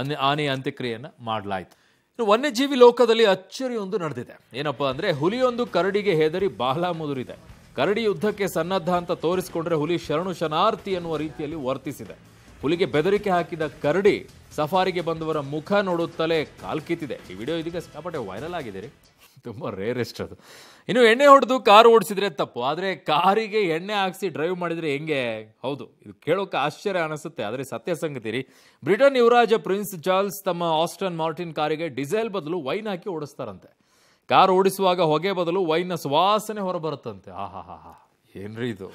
ಅನ್ ಆನೆಯ ಅಂತ್ಯಕ್ರಿಯೆಯನ್ನು ಮಾಡಲಾಯಿತು ಇನ್ನು ವನ್ಯಜೀವಿ ಲೋಕದಲ್ಲಿ ಅಚ್ಚರಿಯೊಂದು ನಡೆದಿದೆ ಏನಪ್ಪ ಅಂದರೆ ಹುಲಿಯೊಂದು ಕರಡಿಗೆ ಹೆದರಿ ಬಾಲ ಮುದುರಿದೆ ಕರಡಿ ಯುದ್ಧಕ್ಕೆ ಸನ್ನದ್ಧ ಅಂತ ತೋರಿಸಿಕೊಂಡ್ರೆ ಹುಲಿ ಶರಣು ಶರಣಾರ್ಥಿ ಎನ್ನುವ ರೀತಿಯಲ್ಲಿ ವರ್ತಿಸಿದೆ ಹುಲಿಗೆ ಬೆದರಿಕೆ ಹಾಕಿದ ಕರಡಿ ಸಫಾರಿಗೆ ಬಂದವರ ಮುಖ ನೋಡುತ್ತಲೇ ಕಾಲ್ ಕಿತ್ತಿದೆ ಈ ವಿಡಿಯೋ ಇದೀಗ ಸಿಕ್ಕಾಪಟ್ಟೆ ವೈರಲ್ ಆಗಿದೆ ರೀ ತುಂಬ ರೇರೆಸ್ಟ್ ಅದು ಇನ್ನು ಎಣ್ಣೆ ಹೊಡೆದು ಕಾರ್ ಓಡಿಸಿದ್ರೆ ತಪ್ಪು ಆದರೆ ಕಾರಿಗೆ ಎಣ್ಣೆ ಹಾಕಿಸಿ ಡ್ರೈವ್ ಮಾಡಿದರೆ ಹೆಂಗೆ ಹೌದು ಇದು ಕೇಳೋಕೆ ಆಶ್ಚರ್ಯ ಅನಿಸುತ್ತೆ ಆದರೆ ಸತ್ಯ ಸಂಗತಿ ರೀ ಬ್ರಿಟನ್ ಯುವರಾಜ ಪ್ರಿನ್ಸ್ ಚಾರ್ಲ್ಸ್ ತಮ್ಮ ಆಸ್ಟನ್ ಮಾರ್ಟಿನ್ ಕಾರಿಗೆ ಡೀಸೆಲ್ ಬದಲು ವೈನ್ ಹಾಕಿ ಓಡಿಸ್ತಾರಂತೆ ಕಾರ್ ಓಡಿಸುವಾಗ ಹೊಗೆ ಬದಲು ವೈನ್ನ ಸುವಾಸನೆ ಹೊರಬರುತ್ತಂತೆ ಆಹಾ ಹಾ ಹಾ ಏನ್ರಿ ಇದು